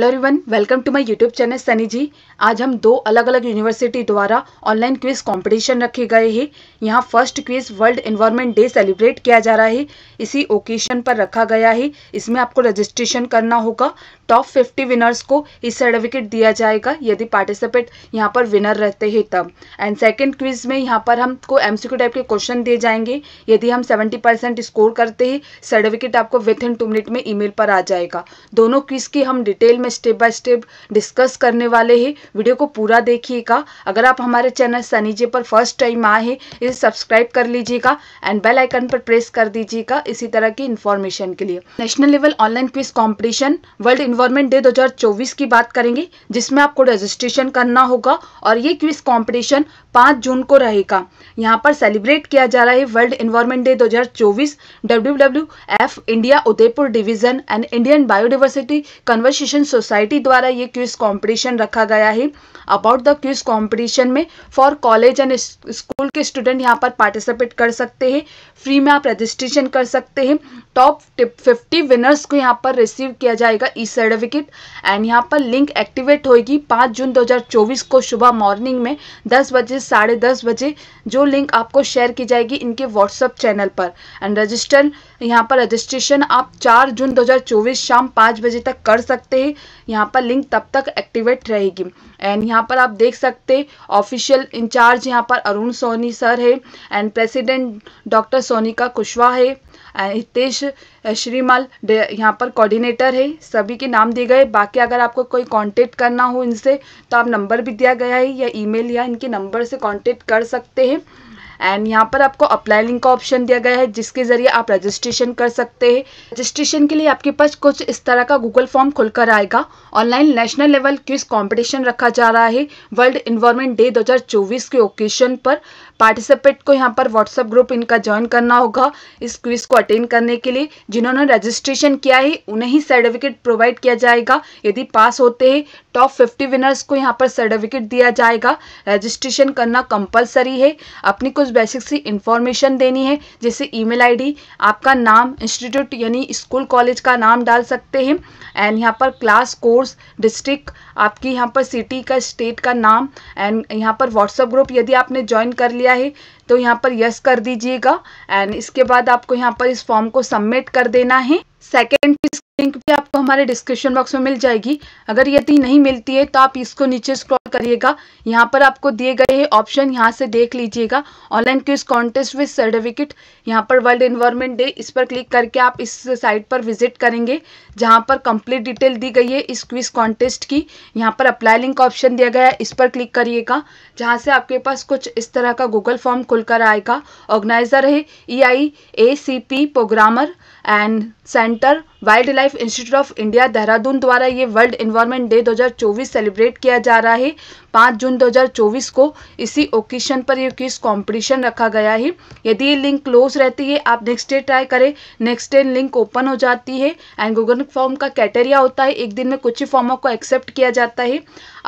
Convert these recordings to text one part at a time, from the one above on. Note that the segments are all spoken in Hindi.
hello everyone welcome to my YouTube channel Sunny ji आज हम दो अलग अलग यूनिवर्सिटी द्वारा ऑनलाइन क्विज कंपटीशन रखे गए हैं यहाँ first quiz world environment day celebrate किया जा रहा है इसी ओकेशन पर रखा गया है इसमें आपको रजिस्ट्रेशन करना होगा टॉप फिफ्टी विनर्स को इस सर्टिफिकेट दिया जाएगा यदि पार्टिसिपेट यहाँ पर विनर रहते हैं तब एंड सेकेंड क्विज में यहाँ पर हमको एम टाइप के क्वेश्चन दिए जाएंगे यदि हम सेवेंटी स्कोर करते हैं सर्टिफिकेट आपको विथ इन टू मिनट में ई पर आ जाएगा दोनों क्विज की हम डिटेल मैं स्टेप बाय स्टेप डिस्कस करने वाले हैं वीडियो को पूरा देखिएगा अगर आप हमारे चैनल सनी जे पर फर्स्ट टाइम आए हैं इसे सब्सक्राइब कर लीजिएगा एंड बेल आइकन पर प्रेस कर दीजिएगा इसी तरह की इन्फॉर्मेशन के लिए national level online quiz competition world environment day दो की बात करेंगे जिसमें आपको रजिस्ट्रेशन करना होगा और ये क्विज कॉम्पिटिशन पाँच जून को रहेगा यहाँ पर सेलिब्रेट किया जा रहा है world environment day 2024 WWF India Udaipur division and Indian biodiversity conversation society द्वारा ये क्विज कंपटीशन रखा गया है अबाउट द क्विज कंपटीशन में फॉर कॉलेज एंड स्कूल के स्टूडेंट यहाँ पर पार्टिसिपेट कर सकते हैं फ्री में आप रजिस्ट्रेशन कर सकते हैं टॉप फिफ्टी विनर्स को यहाँ पर रिसीव किया जाएगा ई सर्टिफिकेट एंड यहाँ पर लिंक एक्टिवेट होगी पाँच जून दो को सुबह मॉर्निंग में दस बजे साढ़े दस बजे जो लिंक आपको शेयर की जाएगी इनके व्हाट्सअप चैनल पर एंड रजिस्टर यहाँ पर रजिस्ट्रेशन आप चार जून दो शाम पाँच बजे तक कर सकते हैं यहाँ पर लिंक तब तक एक्टिवेट रहेगी एंड यहाँ पर आप देख सकते ऑफिशियल इंचार्ज यहाँ पर अरुण सोनी सर है and president doctor Sonika Kushwaha है एंड हितेश श्रीमाल यहाँ पर कोऑर्डिनेटर है सभी के नाम दिए गए बाकी अगर आपको कोई कांटेक्ट करना हो इनसे तो आप नंबर भी दिया गया है या ईमेल या इनके नंबर से कांटेक्ट कर सकते हैं एंड यहाँ पर आपको अप्लाई लिंक का ऑप्शन दिया गया है जिसके ज़रिए आप रजिस्ट्रेशन कर सकते हैं रजिस्ट्रेशन के लिए आपके पास कुछ इस तरह का गूगल फॉर्म खुलकर आएगा online national level quiz competition रखा जा रहा है वर्ल्ड इन्वायरमेंट डे 2024 के ओकेशन पर पार्टिसिपेट को यहाँ पर व्हाट्सअप ग्रुप इनका ज्वाइन करना होगा इस क्विज को अटेंड करने के लिए जिन्होंने रजिस्ट्रेशन किया है उन्हें ही सर्टिफिकेट प्रोवाइड किया जाएगा यदि पास होते हैं टॉप फिफ्टी विनर्स को यहाँ पर सर्टिफिकेट दिया जाएगा रजिस्ट्रेशन करना कंपलसरी है अपनी कुछ बेसिक सी इन्फॉर्मेशन देनी है जैसे ई मेल आपका नाम इंस्टीट्यूट यानी स्कूल कॉलेज का नाम डाल सकते हैं एंड यहाँ पर क्लास कोर्स डिस्ट्रिक्ट आपकी यहाँ पर सिटी का स्टेट का नाम एंड यहाँ पर व्हाट्सएप ग्रुप यदि आपने ज्वाइन कर लिया दिया है तो यहाँ पर यस कर दीजिएगा एंड इसके बाद आपको यहाँ पर इस फॉर्म को सबमिट कर देना है सेकेंड लिंक भी आपको हमारे डिस्क्रिप्शन बॉक्स में मिल जाएगी अगर यदि नहीं मिलती है तो आप इसको नीचे स्क्रॉल करिएगा यहाँ पर आपको दिए गए ऑप्शन यहाँ से देख लीजिएगा online quiz contest with certificate यहाँ पर वर्ल्ड इन्वायरमेंट डे इस पर क्लिक करके आप इस साइट पर विजिट करेंगे जहाँ पर कंप्लीट डिटेल दी गई है इस क्विज कॉन्टेस्ट की यहाँ पर अप्लाई लिंक ऑप्शन दिया गया है इस पर क्लिक करिएगा जहाँ से आपके पास कुछ इस तरह का गूगल फॉर्म खुलकर आएगा ऑर्गेनाइजर है E I A C P programmer and centre wildlife institute of India Dehradun द्वारा ये वर्ल्ड इन्वायरमेंट डे 2024 सेलिब्रेट किया जा रहा है पाँच जून 2024 को इसी ओकेशन पर ये क्विज कंपटीशन रखा गया है यदि ये लिंक क्लोज रहती है आप नेक्स्ट डे ट्राई करें नेक्स्ट डे लिंक ओपन हो जाती है एंड गूगल फॉर्म का कैटेरिया होता है एक दिन में कुछ ही फॉर्मों को एक्सेप्ट किया जाता है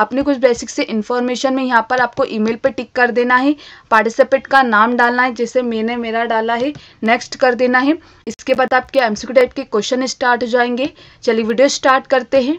अपने कुछ बेसिक से इन्फॉर्मेशन में यहाँ पर आपको ईमेल पर टिक कर देना है पार्टिसिपेट का नाम डालना है जैसे मैंने मेरा डाला है नेक्स्ट कर देना है इसके बाद आपके एमसीक्यू टाइप के क्वेश्चन स्टार्ट हो जाएंगे चलिए वीडियो स्टार्ट करते हैं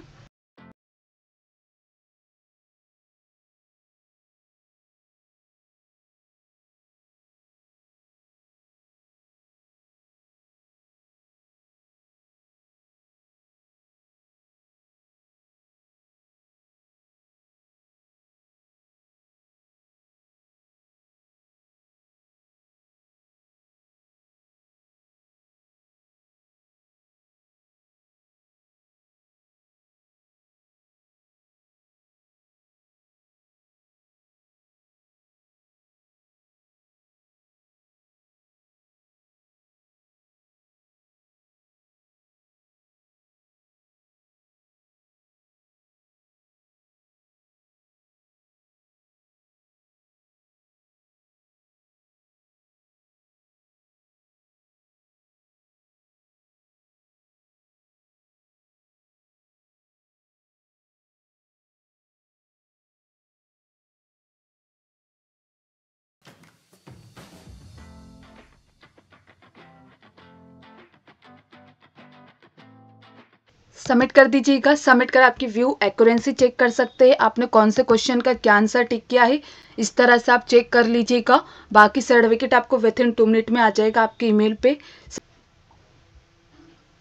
सबमिट कर दीजिएगा सबमिट कर आपकी व्यू एक्यूरेंसी चेक कर सकते हैं आपने कौन से क्वेश्चन का क्या आंसर टिक किया है इस तरह से आप चेक कर लीजिएगा बाकी सर्टिफिकेट आपको विथ इन टू मिनट में आ जाएगा आपके ईमेल पे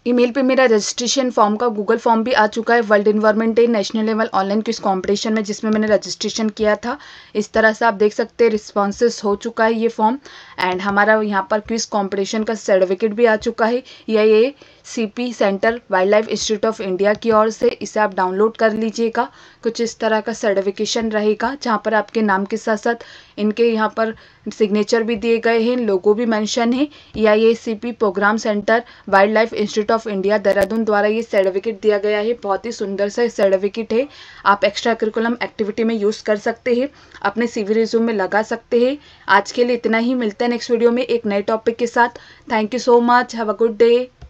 ईमेल पे मेरा रजिस्ट्रेशन फॉर्म का गूगल फॉर्म भी आ चुका है world environment day national level online quiz competition में जिसमें मैंने रजिस्ट्रेशन किया था इस तरह से आप देख सकते हैं रिस्पॉन्सेस हो चुका है ये फॉर्म एंड हमारा यहाँ पर क्विज कॉम्पिटिशन का सर्टिफिकेट भी आ चुका है या ये CP centre wildlife institute of India की ओर से इसे आप डाउनलोड कर लीजिएगा कुछ इस तरह का सर्टिफिकेशन रहेगा जहाँ पर आपके नाम के साथ साथ इनके यहाँ पर सिग्नेचर भी दिए गए हैं लोगो भी मेंशन है या ये C programme centre wildlife institute of India Dehradun द्वारा ये सर्टिफिकेट दिया गया है बहुत ही सुंदर सा सर्टिफिकेट है आप एक्स्ट्रा करिकुलम एक्टिविटी में यूज़ कर सकते हैं अपने सीवी रिज्यूम में लगा सकते हैं आज के लिए इतना ही मिलता है नेक्स्ट वीडियो में एक नए टॉपिक के साथ thank you so much have a good day